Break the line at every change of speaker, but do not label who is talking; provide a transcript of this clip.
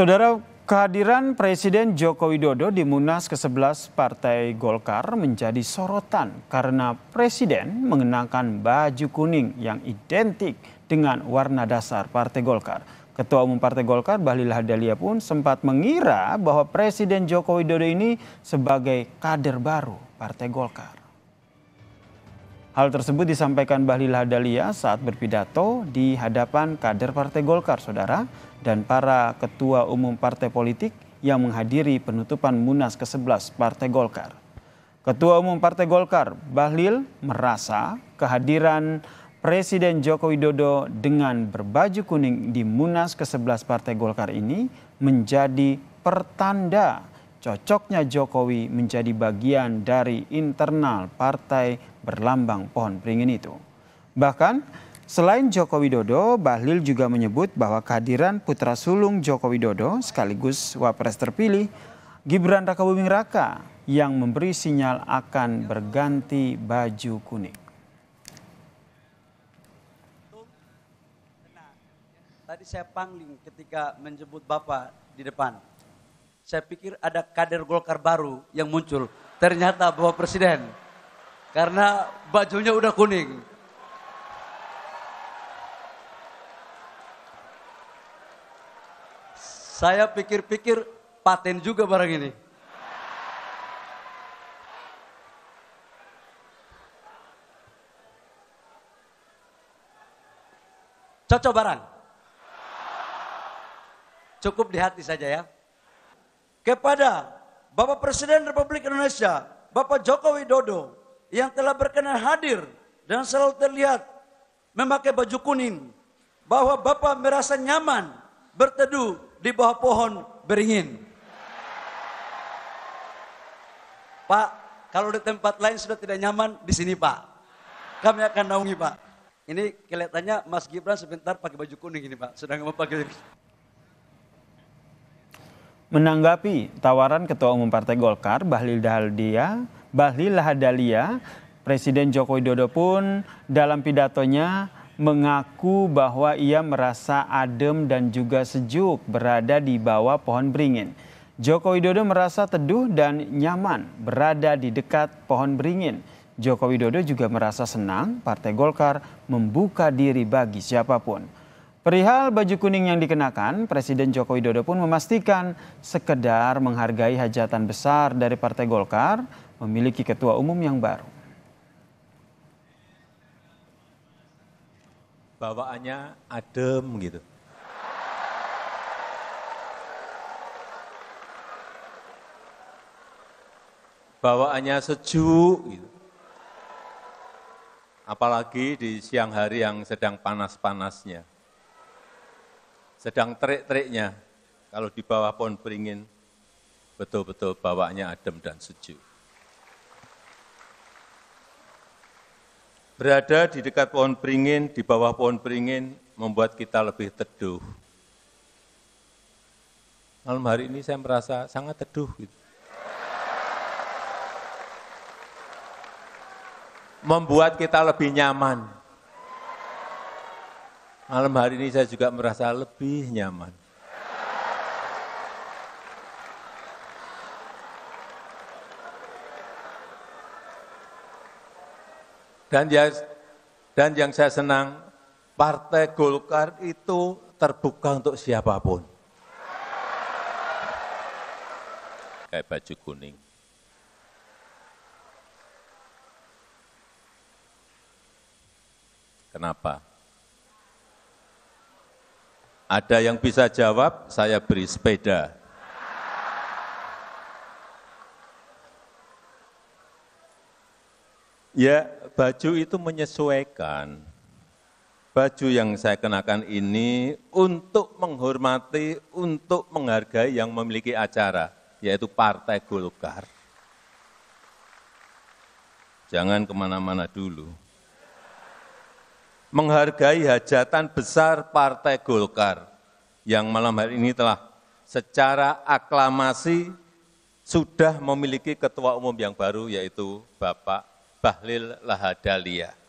Saudara kehadiran Presiden Joko Widodo di Munas ke-11 Partai Golkar menjadi sorotan karena Presiden mengenakan baju kuning yang identik dengan warna dasar Partai Golkar. Ketua Umum Partai Golkar Bahlil Hadalia pun sempat mengira bahwa Presiden Joko Widodo ini sebagai kader baru Partai Golkar. Hal tersebut disampaikan Bahlil Hadalia saat berpidato di hadapan kader Partai Golkar, Saudara, dan para ketua umum partai politik yang menghadiri penutupan Munas ke-11 Partai Golkar. Ketua Umum Partai Golkar, Bahlil, merasa kehadiran Presiden Joko Widodo dengan berbaju kuning di Munas ke-11 Partai Golkar ini menjadi pertanda cocoknya Jokowi menjadi bagian dari internal partai berlambang pohon beringin itu. Bahkan selain Joko Widodo, Bahlil juga menyebut bahwa kehadiran putra sulung Joko Widodo sekaligus wapres terpilih Gibran Raka Buming Raka yang memberi sinyal akan berganti baju kuning.
Tadi saya pangling ketika menjemput Bapak di depan. Saya pikir ada kader Golkar baru yang muncul. Ternyata Bapak Presiden. Karena bajunya udah kuning. Saya pikir-pikir paten juga barang ini. Cocok barang? Cukup di hati saja ya kepada Bapak Presiden Republik Indonesia, Bapak Joko Widodo yang telah berkenan hadir dan selalu terlihat memakai baju kuning bahwa Bapak merasa nyaman berteduh di bawah pohon beringin. Pak, kalau di tempat lain sudah tidak nyaman, di sini Pak. Kami akan naungi Pak. Ini kelihatannya Mas Gibran sebentar pakai baju kuning ini Pak, sedang mau pakai
Menanggapi tawaran Ketua Umum Partai Golkar Bahlil Dahlia, Bahlil Lahadalia, Presiden Joko Widodo pun dalam pidatonya mengaku bahwa ia merasa adem dan juga sejuk berada di bawah pohon beringin. Joko Widodo merasa teduh dan nyaman berada di dekat pohon beringin. Joko Widodo juga merasa senang Partai Golkar membuka diri bagi siapapun. Perihal baju kuning yang dikenakan, Presiden Joko Widodo pun memastikan sekedar menghargai hajatan besar dari Partai Golkar memiliki ketua umum yang baru.
Bawaannya adem gitu. Bawaannya sejuk gitu. Apalagi di siang hari yang sedang panas-panasnya sedang terik-teriknya. Kalau di bawah pohon beringin, betul-betul bawahnya adem dan sejuk. Berada di dekat pohon beringin, di bawah pohon beringin, membuat kita lebih teduh. Malam hari ini saya merasa sangat teduh. Gitu. Membuat kita lebih nyaman. Malam hari ini saya juga merasa lebih nyaman. Dan ya, dan yang saya senang, Partai Golkar itu terbuka untuk siapapun. Kayak baju kuning. Kenapa? Ada yang bisa jawab, saya beri sepeda. Ya, baju itu menyesuaikan. Baju yang saya kenakan ini untuk menghormati, untuk menghargai yang memiliki acara, yaitu Partai Golkar. Jangan kemana-mana dulu menghargai hajatan besar Partai Golkar yang malam hari ini telah secara aklamasi sudah memiliki ketua umum yang baru yaitu Bapak Bahlil Lahadalia.